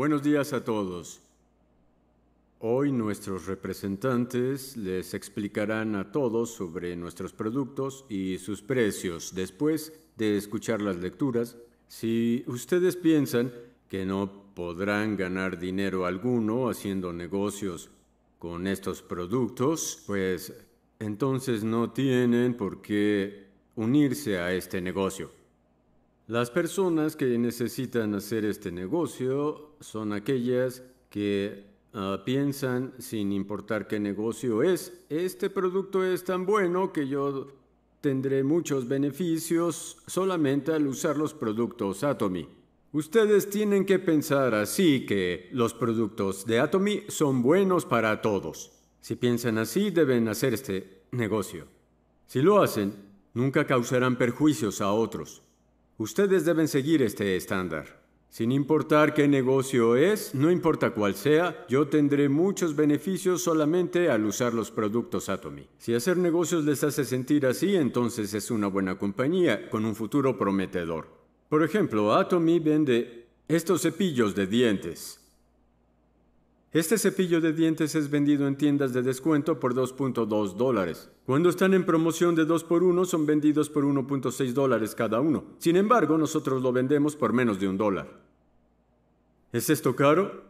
Buenos días a todos. Hoy nuestros representantes les explicarán a todos sobre nuestros productos y sus precios después de escuchar las lecturas. Si ustedes piensan que no podrán ganar dinero alguno haciendo negocios con estos productos, pues entonces no tienen por qué unirse a este negocio. Las personas que necesitan hacer este negocio son aquellas que ah, piensan, sin importar qué negocio es, este producto es tan bueno que yo tendré muchos beneficios solamente al usar los productos Atomy. Ustedes tienen que pensar así que los productos de Atomy son buenos para todos. Si piensan así, deben hacer este negocio. Si lo hacen, nunca causarán perjuicios a otros. Ustedes deben seguir este estándar. Sin importar qué negocio es, no importa cuál sea, yo tendré muchos beneficios solamente al usar los productos Atomy. Si hacer negocios les hace sentir así, entonces es una buena compañía con un futuro prometedor. Por ejemplo, Atomy vende estos cepillos de dientes. Este cepillo de dientes es vendido en tiendas de descuento por 2.2 dólares. Cuando están en promoción de 2 por 1 son vendidos por 1.6 dólares cada uno. Sin embargo, nosotros lo vendemos por menos de un dólar. ¿Es esto caro?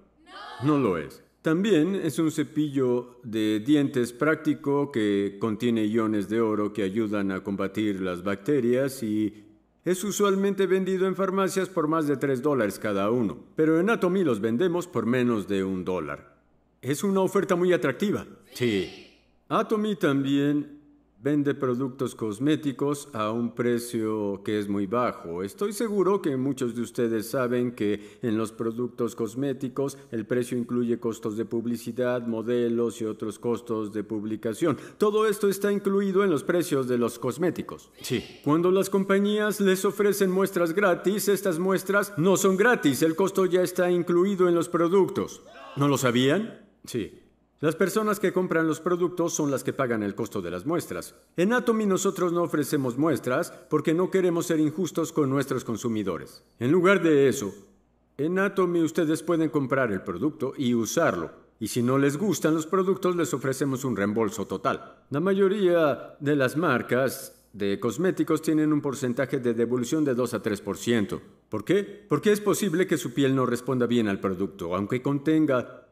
No. no lo es. También es un cepillo de dientes práctico que contiene iones de oro que ayudan a combatir las bacterias y es usualmente vendido en farmacias por más de 3 dólares cada uno, pero en Atomy los vendemos por menos de un dólar. Es una oferta muy atractiva. Sí. Atomy también Vende productos cosméticos a un precio que es muy bajo. Estoy seguro que muchos de ustedes saben que en los productos cosméticos el precio incluye costos de publicidad, modelos y otros costos de publicación. Todo esto está incluido en los precios de los cosméticos. Sí. Cuando las compañías les ofrecen muestras gratis, estas muestras no son gratis. El costo ya está incluido en los productos. ¿No lo sabían? Sí. Las personas que compran los productos son las que pagan el costo de las muestras. En Atomy nosotros no ofrecemos muestras porque no queremos ser injustos con nuestros consumidores. En lugar de eso, en Atomy ustedes pueden comprar el producto y usarlo. Y si no les gustan los productos, les ofrecemos un reembolso total. La mayoría de las marcas de cosméticos tienen un porcentaje de devolución de 2 a 3%. ¿Por qué? Porque es posible que su piel no responda bien al producto, aunque contenga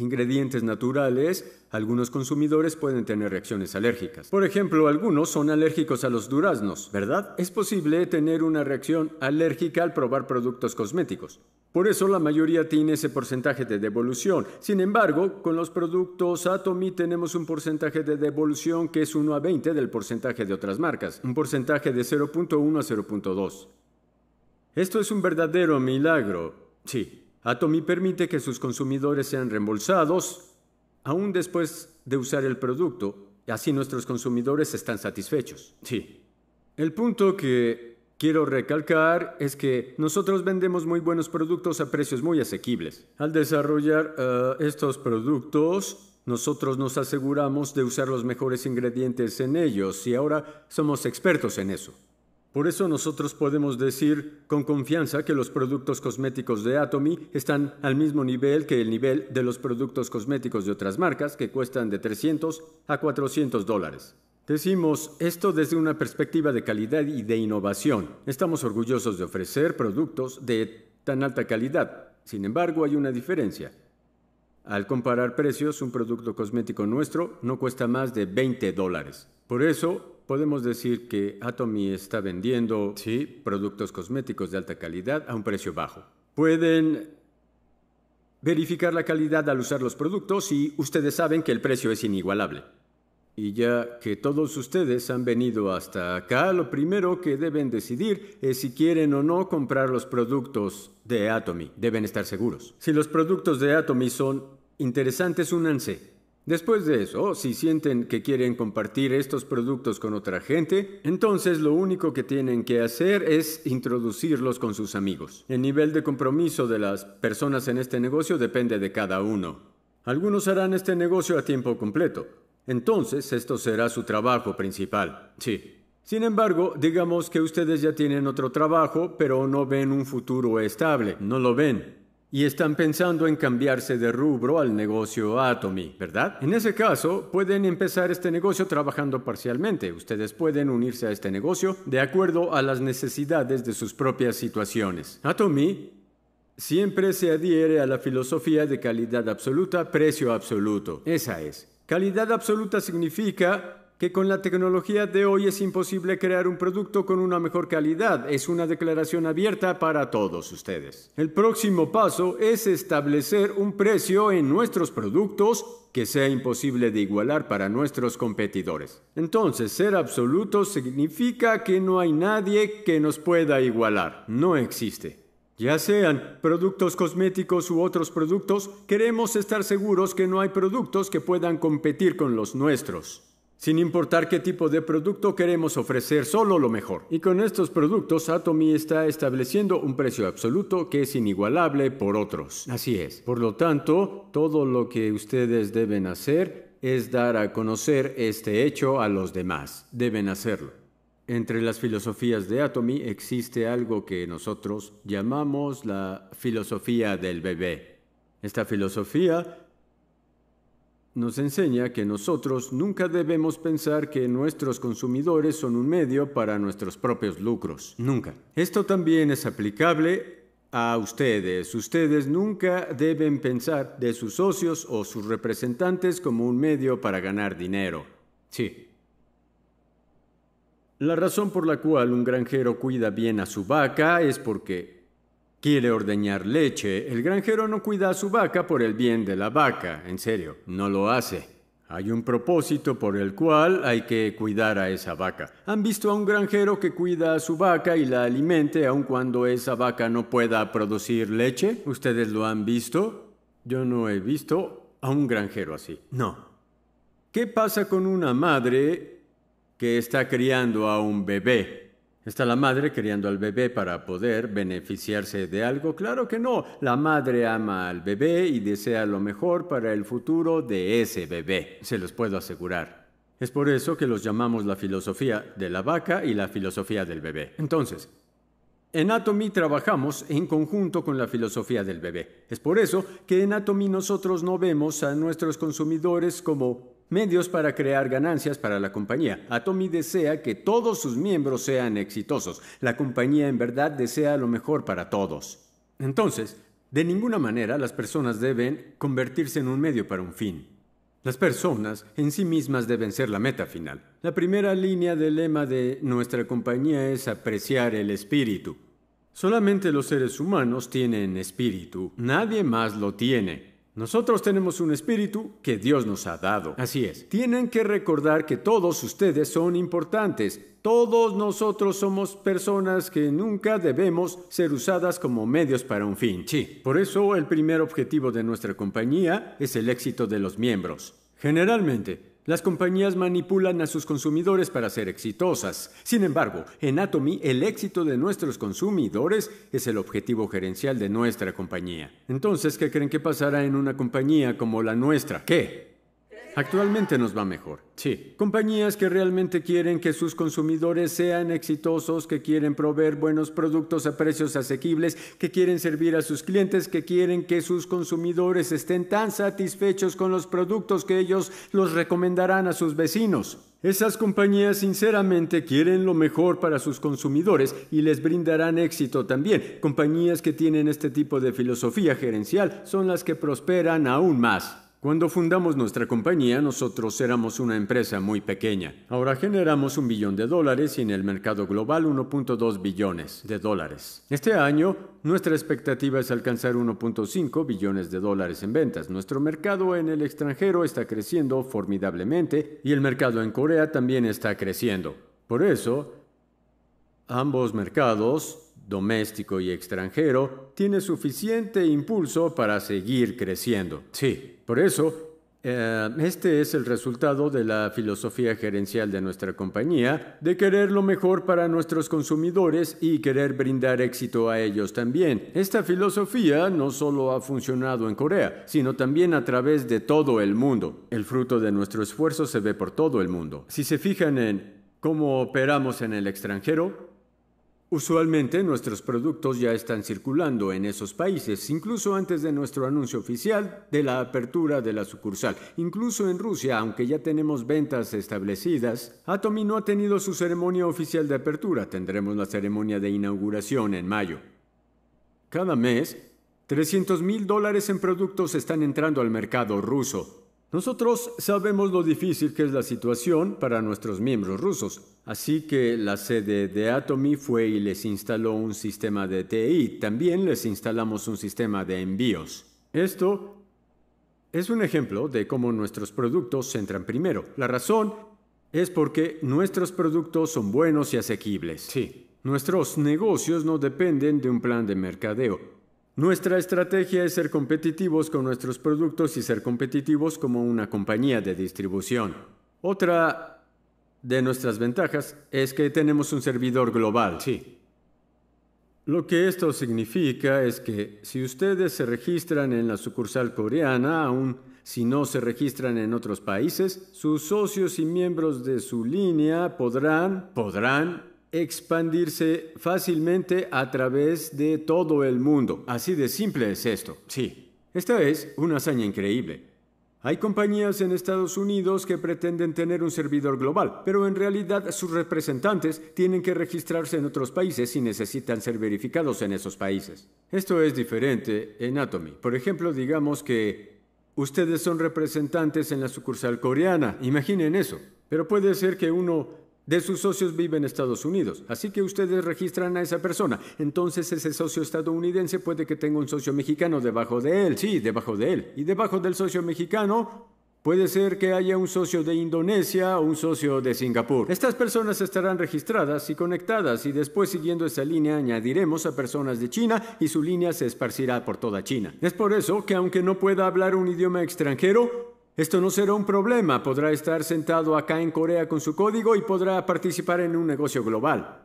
ingredientes naturales, algunos consumidores pueden tener reacciones alérgicas. Por ejemplo, algunos son alérgicos a los duraznos, ¿verdad? Es posible tener una reacción alérgica al probar productos cosméticos. Por eso la mayoría tiene ese porcentaje de devolución. Sin embargo, con los productos Atomy tenemos un porcentaje de devolución que es 1 a 20 del porcentaje de otras marcas, un porcentaje de 0.1 a 0.2. Esto es un verdadero milagro. Sí, Atomi permite que sus consumidores sean reembolsados aún después de usar el producto. Así nuestros consumidores están satisfechos. Sí. El punto que quiero recalcar es que nosotros vendemos muy buenos productos a precios muy asequibles. Al desarrollar eh, estos productos, nosotros nos aseguramos de usar los mejores ingredientes en ellos y ahora somos expertos en eso. Por eso nosotros podemos decir con confianza que los productos cosméticos de Atomy están al mismo nivel que el nivel de los productos cosméticos de otras marcas que cuestan de 300 a 400 dólares. Decimos esto desde una perspectiva de calidad y de innovación. Estamos orgullosos de ofrecer productos de tan alta calidad. Sin embargo, hay una diferencia. Al comparar precios, un producto cosmético nuestro no cuesta más de 20 dólares. Por eso podemos decir que Atomy está vendiendo sí, productos cosméticos de alta calidad a un precio bajo. Pueden verificar la calidad al usar los productos y ustedes saben que el precio es inigualable. Y ya que todos ustedes han venido hasta acá, lo primero que deben decidir es si quieren o no comprar los productos de Atomy. Deben estar seguros. Si los productos de Atomy son interesantes, únanse. Después de eso, si sienten que quieren compartir estos productos con otra gente, entonces lo único que tienen que hacer es introducirlos con sus amigos. El nivel de compromiso de las personas en este negocio depende de cada uno. Algunos harán este negocio a tiempo completo. Entonces, esto será su trabajo principal. Sí. Sin embargo, digamos que ustedes ya tienen otro trabajo, pero no ven un futuro estable. No lo ven y están pensando en cambiarse de rubro al negocio Atomy, ¿verdad? En ese caso, pueden empezar este negocio trabajando parcialmente. Ustedes pueden unirse a este negocio de acuerdo a las necesidades de sus propias situaciones. Atomy siempre se adhiere a la filosofía de calidad absoluta, precio absoluto. Esa es. Calidad absoluta significa que con la tecnología de hoy es imposible crear un producto con una mejor calidad. Es una declaración abierta para todos ustedes. El próximo paso es establecer un precio en nuestros productos que sea imposible de igualar para nuestros competidores. Entonces, ser absoluto significa que no hay nadie que nos pueda igualar. No existe. Ya sean productos cosméticos u otros productos, queremos estar seguros que no hay productos que puedan competir con los nuestros. Sin importar qué tipo de producto queremos ofrecer solo lo mejor. Y con estos productos Atomy está estableciendo un precio absoluto que es inigualable por otros. Así es. Por lo tanto, todo lo que ustedes deben hacer es dar a conocer este hecho a los demás. Deben hacerlo. Entre las filosofías de Atomy existe algo que nosotros llamamos la filosofía del bebé. Esta filosofía nos enseña que nosotros nunca debemos pensar que nuestros consumidores son un medio para nuestros propios lucros. Nunca. Esto también es aplicable a ustedes. Ustedes nunca deben pensar de sus socios o sus representantes como un medio para ganar dinero. Sí. La razón por la cual un granjero cuida bien a su vaca es porque quiere ordeñar leche, el granjero no cuida a su vaca por el bien de la vaca, en serio, no lo hace. Hay un propósito por el cual hay que cuidar a esa vaca. ¿Han visto a un granjero que cuida a su vaca y la alimente aun cuando esa vaca no pueda producir leche? ¿Ustedes lo han visto? Yo no he visto a un granjero así. No. ¿Qué pasa con una madre que está criando a un bebé? ¿Está la madre criando al bebé para poder beneficiarse de algo? Claro que no. La madre ama al bebé y desea lo mejor para el futuro de ese bebé, se los puedo asegurar. Es por eso que los llamamos la filosofía de la vaca y la filosofía del bebé. Entonces, en Atomy trabajamos en conjunto con la filosofía del bebé. Es por eso que en Atomy nosotros no vemos a nuestros consumidores como medios para crear ganancias para la compañía. Atomy desea que todos sus miembros sean exitosos. La compañía en verdad desea lo mejor para todos. Entonces, de ninguna manera las personas deben convertirse en un medio para un fin. Las personas en sí mismas deben ser la meta final. La primera línea del lema de nuestra compañía es apreciar el espíritu. Solamente los seres humanos tienen espíritu, nadie más lo tiene. Nosotros tenemos un espíritu que Dios nos ha dado. Así es. Tienen que recordar que todos ustedes son importantes. Todos nosotros somos personas que nunca debemos ser usadas como medios para un fin. Sí. Por eso el primer objetivo de nuestra compañía es el éxito de los miembros. Generalmente, las compañías manipulan a sus consumidores para ser exitosas. Sin embargo, en Atomy, el éxito de nuestros consumidores es el objetivo gerencial de nuestra compañía. Entonces, ¿qué creen que pasará en una compañía como la nuestra? ¿Qué? Actualmente nos va mejor. Sí. Compañías que realmente quieren que sus consumidores sean exitosos, que quieren proveer buenos productos a precios asequibles, que quieren servir a sus clientes, que quieren que sus consumidores estén tan satisfechos con los productos que ellos los recomendarán a sus vecinos. Esas compañías sinceramente quieren lo mejor para sus consumidores y les brindarán éxito también. Compañías que tienen este tipo de filosofía gerencial son las que prosperan aún más. Cuando fundamos nuestra compañía, nosotros éramos una empresa muy pequeña. Ahora generamos un billón de dólares y en el mercado global 1.2 billones de dólares. Este año, nuestra expectativa es alcanzar 1.5 billones de dólares en ventas. Nuestro mercado en el extranjero está creciendo formidablemente y el mercado en Corea también está creciendo. Por eso, ambos mercados, doméstico y extranjero, tienen suficiente impulso para seguir creciendo. Sí. Por eso, eh, este es el resultado de la filosofía gerencial de nuestra compañía, de querer lo mejor para nuestros consumidores y querer brindar éxito a ellos también. Esta filosofía no solo ha funcionado en Corea, sino también a través de todo el mundo. El fruto de nuestro esfuerzo se ve por todo el mundo. Si se fijan en cómo operamos en el extranjero, Usualmente nuestros productos ya están circulando en esos países, incluso antes de nuestro anuncio oficial de la apertura de la sucursal. Incluso en Rusia, aunque ya tenemos ventas establecidas, Atomi no ha tenido su ceremonia oficial de apertura. Tendremos la ceremonia de inauguración en mayo. Cada mes, 300 mil dólares en productos están entrando al mercado ruso. Nosotros sabemos lo difícil que es la situación para nuestros miembros rusos, así que la sede de Atomy fue y les instaló un sistema de TI, también les instalamos un sistema de envíos. Esto es un ejemplo de cómo nuestros productos entran primero. La razón es porque nuestros productos son buenos y asequibles. Sí. Nuestros negocios no dependen de un plan de mercadeo. Nuestra estrategia es ser competitivos con nuestros productos y ser competitivos como una compañía de distribución. Otra de nuestras ventajas es que tenemos un servidor global. Sí. Lo que esto significa es que si ustedes se registran en la sucursal coreana, aún si no se registran en otros países, sus socios y miembros de su línea podrán, podrán expandirse fácilmente a través de todo el mundo. Así de simple es esto. Sí, esta es una hazaña increíble. Hay compañías en Estados Unidos que pretenden tener un servidor global, pero en realidad sus representantes tienen que registrarse en otros países y necesitan ser verificados en esos países. Esto es diferente en Atomy. Por ejemplo, digamos que ustedes son representantes en la sucursal coreana, imaginen eso, pero puede ser que uno de sus socios vive en Estados Unidos. Así que ustedes registran a esa persona. Entonces ese socio estadounidense puede que tenga un socio mexicano debajo de él. Sí, debajo de él. Y debajo del socio mexicano puede ser que haya un socio de Indonesia o un socio de Singapur. Estas personas estarán registradas y conectadas y después siguiendo esa línea añadiremos a personas de China y su línea se esparcirá por toda China. Es por eso que aunque no pueda hablar un idioma extranjero, esto no será un problema, podrá estar sentado acá en Corea con su código y podrá participar en un negocio global.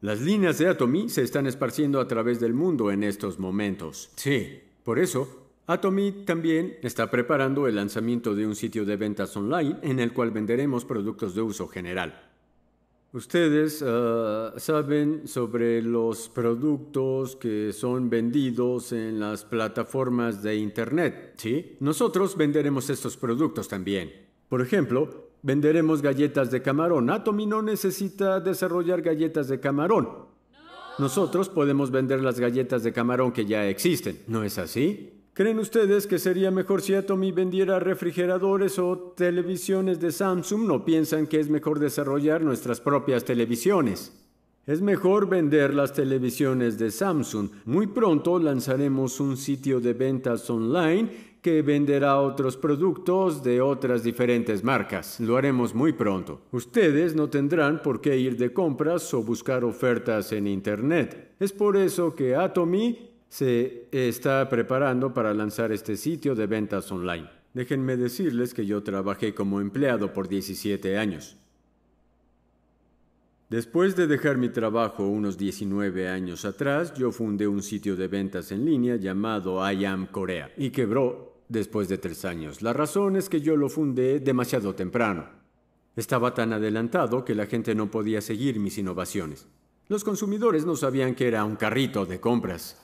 Las líneas de Atomy se están esparciendo a través del mundo en estos momentos. Sí, por eso, Atomy también está preparando el lanzamiento de un sitio de ventas online en el cual venderemos productos de uso general. Ustedes eh, saben sobre los productos que son vendidos en las plataformas de Internet, ¿sí? Nosotros venderemos estos productos también. Por ejemplo, venderemos galletas de camarón. Atomy no necesita desarrollar galletas de camarón. Nosotros podemos vender las galletas de camarón que ya existen, ¿no es así? ¿Creen ustedes que sería mejor si Atomi vendiera refrigeradores o televisiones de Samsung? ¿No piensan que es mejor desarrollar nuestras propias televisiones? Es mejor vender las televisiones de Samsung. Muy pronto lanzaremos un sitio de ventas online que venderá otros productos de otras diferentes marcas. Lo haremos muy pronto. Ustedes no tendrán por qué ir de compras o buscar ofertas en Internet. Es por eso que Atomi se está preparando para lanzar este sitio de ventas online. Déjenme decirles que yo trabajé como empleado por 17 años. Después de dejar mi trabajo unos 19 años atrás, yo fundé un sitio de ventas en línea llamado I Am Corea y quebró después de tres años. La razón es que yo lo fundé demasiado temprano. Estaba tan adelantado que la gente no podía seguir mis innovaciones. Los consumidores no sabían que era un carrito de compras.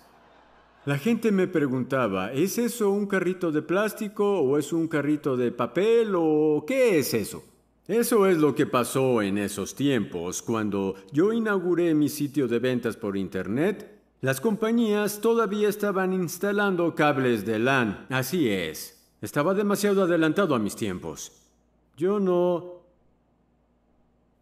La gente me preguntaba, ¿es eso un carrito de plástico o es un carrito de papel o qué es eso? Eso es lo que pasó en esos tiempos. Cuando yo inauguré mi sitio de ventas por Internet, las compañías todavía estaban instalando cables de LAN. Así es. Estaba demasiado adelantado a mis tiempos. Yo no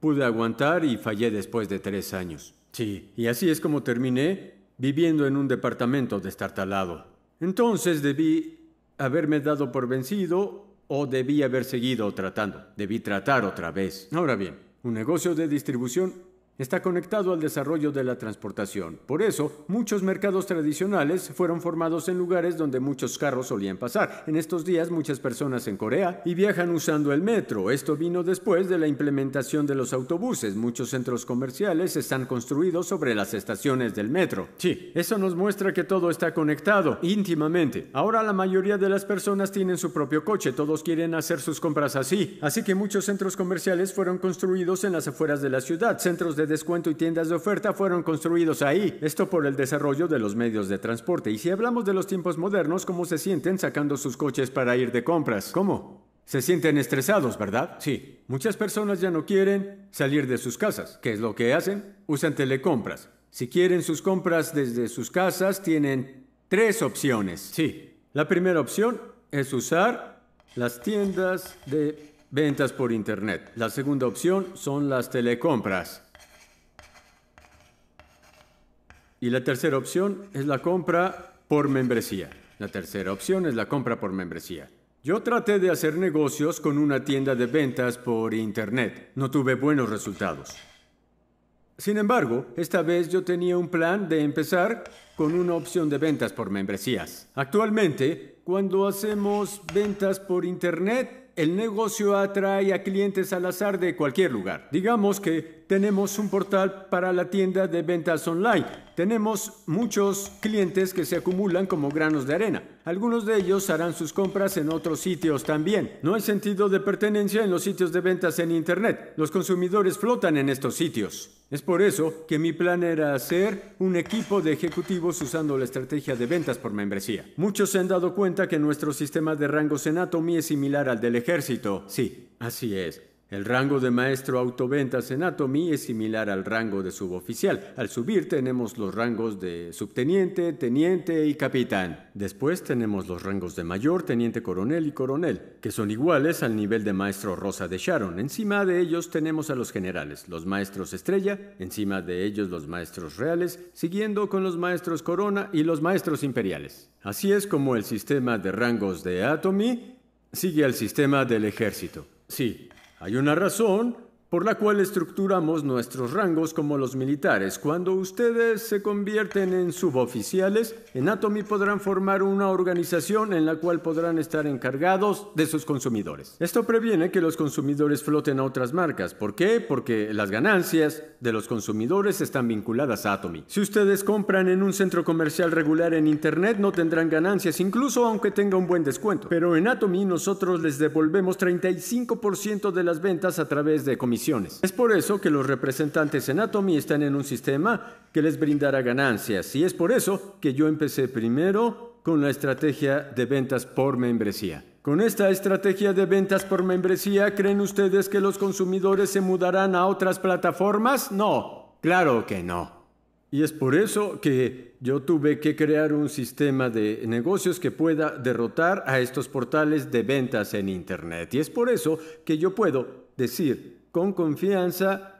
pude aguantar y fallé después de tres años. Sí, y así es como terminé viviendo en un departamento destartalado. Entonces debí haberme dado por vencido o debí haber seguido tratando. Debí tratar otra vez. Ahora bien, un negocio de distribución está conectado al desarrollo de la transportación. Por eso, muchos mercados tradicionales fueron formados en lugares donde muchos carros solían pasar. En estos días, muchas personas en Corea y viajan usando el metro. Esto vino después de la implementación de los autobuses. Muchos centros comerciales están construidos sobre las estaciones del metro. Sí, eso nos muestra que todo está conectado íntimamente. Ahora la mayoría de las personas tienen su propio coche, todos quieren hacer sus compras así. Así que muchos centros comerciales fueron construidos en las afueras de la ciudad, centros de descuento y tiendas de oferta fueron construidos ahí, esto por el desarrollo de los medios de transporte. Y si hablamos de los tiempos modernos, ¿cómo se sienten sacando sus coches para ir de compras? ¿Cómo? Se sienten estresados, ¿verdad? Sí. Muchas personas ya no quieren salir de sus casas. ¿Qué es lo que hacen? Usan telecompras. Si quieren sus compras desde sus casas, tienen tres opciones. Sí. La primera opción es usar las tiendas de ventas por Internet. La segunda opción son las telecompras. Y la tercera opción es la compra por membresía. La tercera opción es la compra por membresía. Yo traté de hacer negocios con una tienda de ventas por Internet. No tuve buenos resultados. Sin embargo, esta vez yo tenía un plan de empezar con una opción de ventas por membresías. Actualmente, cuando hacemos ventas por Internet, el negocio atrae a clientes al azar de cualquier lugar. Digamos que tenemos un portal para la tienda de ventas online tenemos muchos clientes que se acumulan como granos de arena. Algunos de ellos harán sus compras en otros sitios también. No hay sentido de pertenencia en los sitios de ventas en Internet. Los consumidores flotan en estos sitios. Es por eso que mi plan era hacer un equipo de ejecutivos usando la estrategia de ventas por membresía. Muchos se han dado cuenta que nuestro sistema de rangos en Atomy es similar al del ejército. Sí, así es. El rango de maestro autoventas en Atomy es similar al rango de suboficial. Al subir tenemos los rangos de subteniente, teniente y capitán. Después tenemos los rangos de mayor, teniente coronel y coronel, que son iguales al nivel de maestro rosa de Sharon. Encima de ellos tenemos a los generales, los maestros estrella, encima de ellos los maestros reales, siguiendo con los maestros corona y los maestros imperiales. Así es como el sistema de rangos de Atomy sigue al sistema del ejército. Sí, hay una razón por la cual estructuramos nuestros rangos como los militares. Cuando ustedes se convierten en suboficiales, en Atomy podrán formar una organización en la cual podrán estar encargados de sus consumidores. Esto previene que los consumidores floten a otras marcas. ¿Por qué? Porque las ganancias de los consumidores están vinculadas a Atomy. Si ustedes compran en un centro comercial regular en Internet, no tendrán ganancias, incluso aunque tenga un buen descuento. Pero en Atomy nosotros les devolvemos 35% de las ventas a través de comisiones es por eso que los representantes en Atomy están en un sistema que les brindará ganancias y es por eso que yo empecé primero con la estrategia de ventas por membresía. Con esta estrategia de ventas por membresía, ¿creen ustedes que los consumidores se mudarán a otras plataformas? No, claro que no. Y es por eso que yo tuve que crear un sistema de negocios que pueda derrotar a estos portales de ventas en Internet. Y es por eso que yo puedo decir con confianza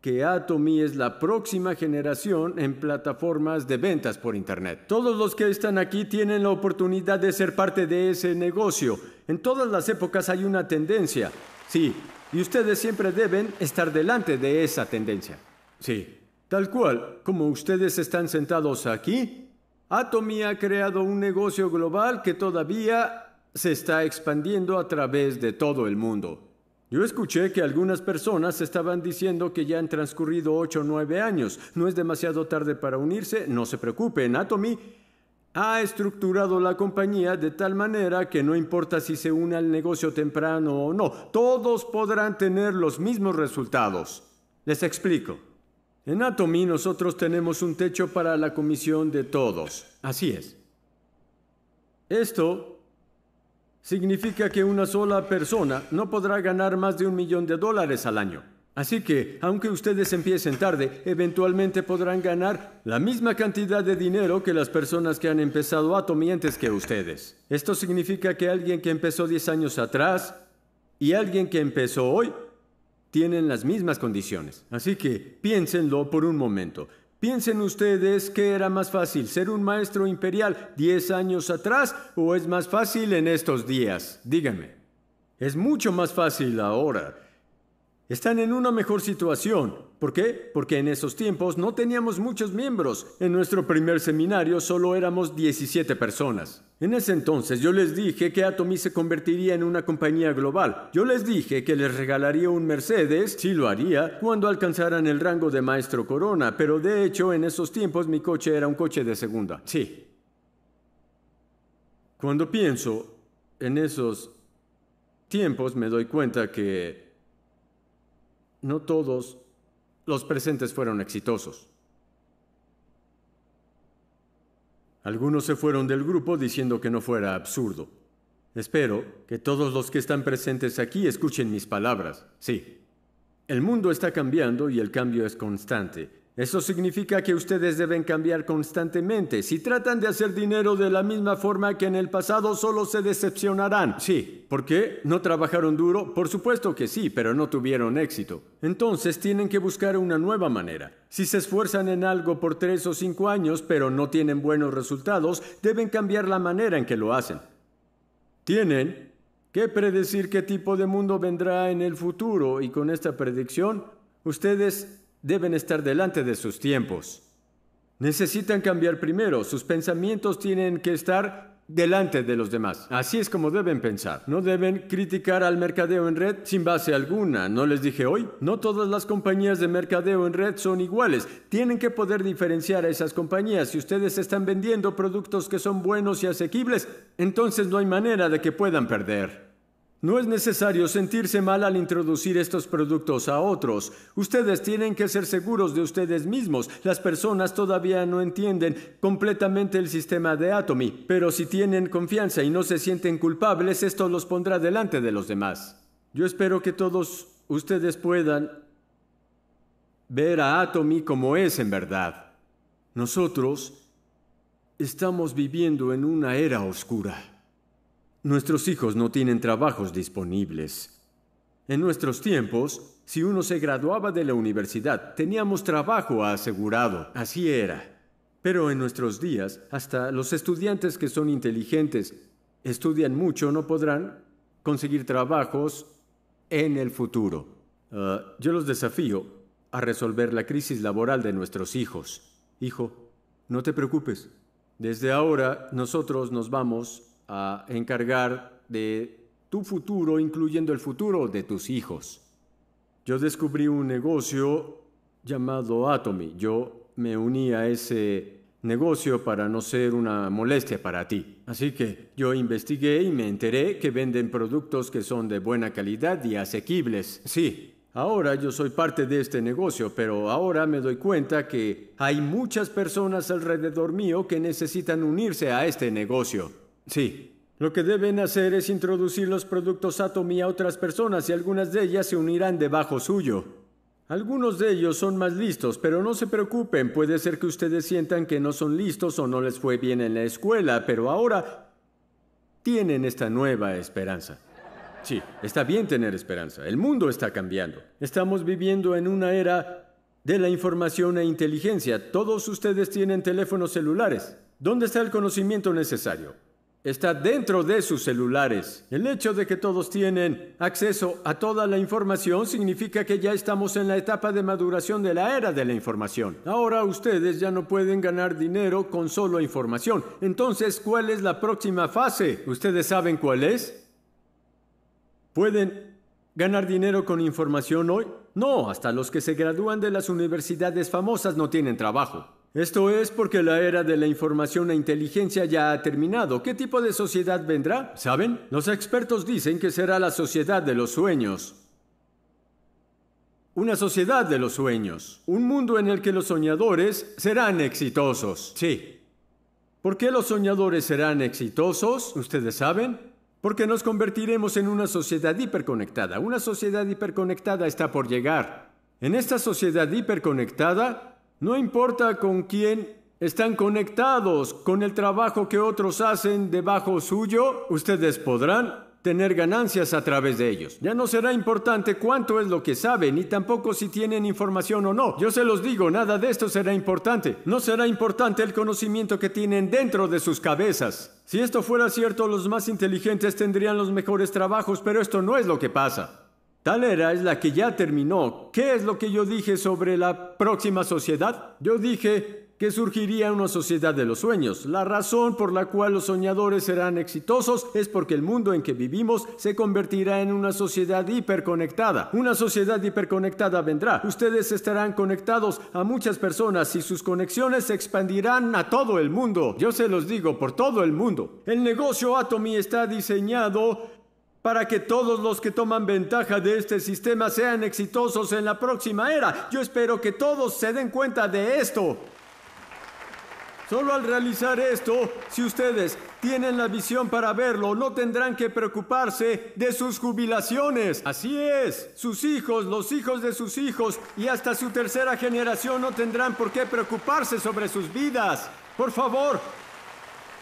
que Atomy es la próxima generación en plataformas de ventas por Internet. Todos los que están aquí tienen la oportunidad de ser parte de ese negocio. En todas las épocas hay una tendencia. Sí, y ustedes siempre deben estar delante de esa tendencia. Sí, tal cual, como ustedes están sentados aquí, Atomy ha creado un negocio global que todavía se está expandiendo a través de todo el mundo. Yo escuché que algunas personas estaban diciendo que ya han transcurrido ocho o nueve años. No es demasiado tarde para unirse, no se preocupe, Anatomy ha estructurado la compañía de tal manera que no importa si se une al negocio temprano o no, todos podrán tener los mismos resultados. Les explico. En Atomy nosotros tenemos un techo para la comisión de todos. Así es. Esto significa que una sola persona no podrá ganar más de un millón de dólares al año. Así que, aunque ustedes empiecen tarde, eventualmente podrán ganar la misma cantidad de dinero que las personas que han empezado a antes que ustedes. Esto significa que alguien que empezó 10 años atrás y alguien que empezó hoy tienen las mismas condiciones. Así que piénsenlo por un momento. Piensen ustedes qué era más fácil, ser un maestro imperial 10 años atrás o es más fácil en estos días. Díganme. Es mucho más fácil ahora están en una mejor situación. ¿Por qué? Porque en esos tiempos no teníamos muchos miembros. En nuestro primer seminario solo éramos 17 personas. En ese entonces yo les dije que Atomy se convertiría en una compañía global. Yo les dije que les regalaría un Mercedes, si lo haría, cuando alcanzaran el rango de maestro corona, pero de hecho en esos tiempos mi coche era un coche de segunda. Sí. Cuando pienso en esos tiempos me doy cuenta que no todos los presentes fueron exitosos. Algunos se fueron del grupo diciendo que no fuera absurdo. Espero que todos los que están presentes aquí escuchen mis palabras. Sí. El mundo está cambiando y el cambio es constante. Eso significa que ustedes deben cambiar constantemente. Si tratan de hacer dinero de la misma forma que en el pasado, solo se decepcionarán. Sí. ¿Por qué? ¿No trabajaron duro? Por supuesto que sí, pero no tuvieron éxito. Entonces tienen que buscar una nueva manera. Si se esfuerzan en algo por tres o cinco años, pero no tienen buenos resultados, deben cambiar la manera en que lo hacen. Tienen que predecir qué tipo de mundo vendrá en el futuro y con esta predicción, ustedes deben estar delante de sus tiempos. Necesitan cambiar primero, sus pensamientos tienen que estar delante de los demás. Así es como deben pensar. No deben criticar al mercadeo en red sin base alguna. ¿No les dije hoy? No todas las compañías de mercadeo en red son iguales. Tienen que poder diferenciar a esas compañías. Si ustedes están vendiendo productos que son buenos y asequibles, entonces no hay manera de que puedan perder. No es necesario sentirse mal al introducir estos productos a otros. Ustedes tienen que ser seguros de ustedes mismos. Las personas todavía no entienden completamente el sistema de Atomy, pero si tienen confianza y no se sienten culpables, esto los pondrá delante de los demás. Yo espero que todos ustedes puedan ver a Atomy como es en verdad. Nosotros estamos viviendo en una era oscura. Nuestros hijos no tienen trabajos disponibles. En nuestros tiempos, si uno se graduaba de la universidad, teníamos trabajo asegurado. Así era. Pero en nuestros días, hasta los estudiantes que son inteligentes, estudian mucho, no podrán conseguir trabajos en el futuro. Ah, yo los desafío a resolver la crisis laboral de nuestros hijos. Hijo, no te preocupes. Desde ahora nosotros nos vamos a encargar de tu futuro, incluyendo el futuro de tus hijos. Yo descubrí un negocio llamado Atomy. Yo me uní a ese negocio para no ser una molestia para ti. Así que yo investigué y me enteré que venden productos que son de buena calidad y asequibles. Sí, Ahora yo soy parte de este negocio, pero ahora me doy cuenta que hay muchas personas alrededor mío que necesitan unirse a este negocio. Sí. Lo que deben hacer es introducir los productos Atomy a otras personas y algunas de ellas se unirán debajo suyo. Algunos de ellos son más listos, pero no se preocupen, puede ser que ustedes sientan que no son listos o no les fue bien en la escuela, pero ahora tienen esta nueva esperanza. Sí, está bien tener esperanza, el mundo está cambiando. Estamos viviendo en una era de la información e inteligencia. Todos ustedes tienen teléfonos celulares. ¿Dónde está el conocimiento necesario? está dentro de sus celulares. El hecho de que todos tienen acceso a toda la información significa que ya estamos en la etapa de maduración de la era de la información. Ahora ustedes ya no pueden ganar dinero con solo información. Entonces, ¿cuál es la próxima fase? ¿Ustedes saben cuál es? ¿Pueden ganar dinero con información hoy? No, hasta los que se gradúan de las universidades famosas no tienen trabajo. Esto es porque la era de la información e inteligencia ya ha terminado. ¿Qué tipo de sociedad vendrá? ¿Saben? Los expertos dicen que será la sociedad de los sueños. Una sociedad de los sueños. Un mundo en el que los soñadores serán exitosos. Sí. ¿Por qué los soñadores serán exitosos? ¿Ustedes saben? Porque nos convertiremos en una sociedad hiperconectada. Una sociedad hiperconectada está por llegar. En esta sociedad hiperconectada, no importa con quién están conectados, con el trabajo que otros hacen debajo suyo, ustedes podrán tener ganancias a través de ellos. Ya no será importante cuánto es lo que saben, ni tampoco si tienen información o no. Yo se los digo, nada de esto será importante. No será importante el conocimiento que tienen dentro de sus cabezas. Si esto fuera cierto, los más inteligentes tendrían los mejores trabajos, pero esto no es lo que pasa. Tal era, es la que ya terminó. ¿Qué es lo que yo dije sobre la próxima sociedad? Yo dije que surgiría una sociedad de los sueños. La razón por la cual los soñadores serán exitosos es porque el mundo en que vivimos se convertirá en una sociedad hiperconectada. Una sociedad hiperconectada vendrá. Ustedes estarán conectados a muchas personas y sus conexiones se expandirán a todo el mundo. Yo se los digo, por todo el mundo. El negocio Atomy está diseñado para que todos los que toman ventaja de este sistema sean exitosos en la próxima era. Yo espero que todos se den cuenta de esto. Solo al realizar esto, si ustedes tienen la visión para verlo, no tendrán que preocuparse de sus jubilaciones. Así es, sus hijos, los hijos de sus hijos y hasta su tercera generación no tendrán por qué preocuparse sobre sus vidas. Por favor,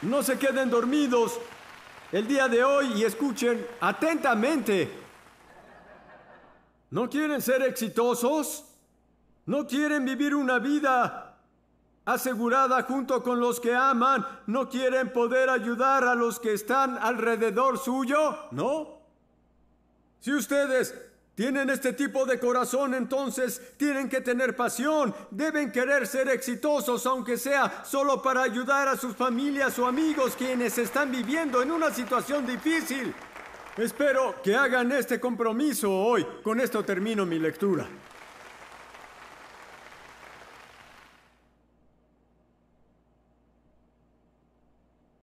no se queden dormidos el día de hoy y escuchen atentamente. ¿No quieren ser exitosos? ¿No quieren vivir una vida asegurada junto con los que aman? ¿No quieren poder ayudar a los que están alrededor suyo? ¿No? Si ustedes tienen este tipo de corazón, entonces tienen que tener pasión, deben querer ser exitosos, aunque sea solo para ayudar a sus familias o amigos quienes están viviendo en una situación difícil. Espero que hagan este compromiso hoy. Con esto termino mi lectura.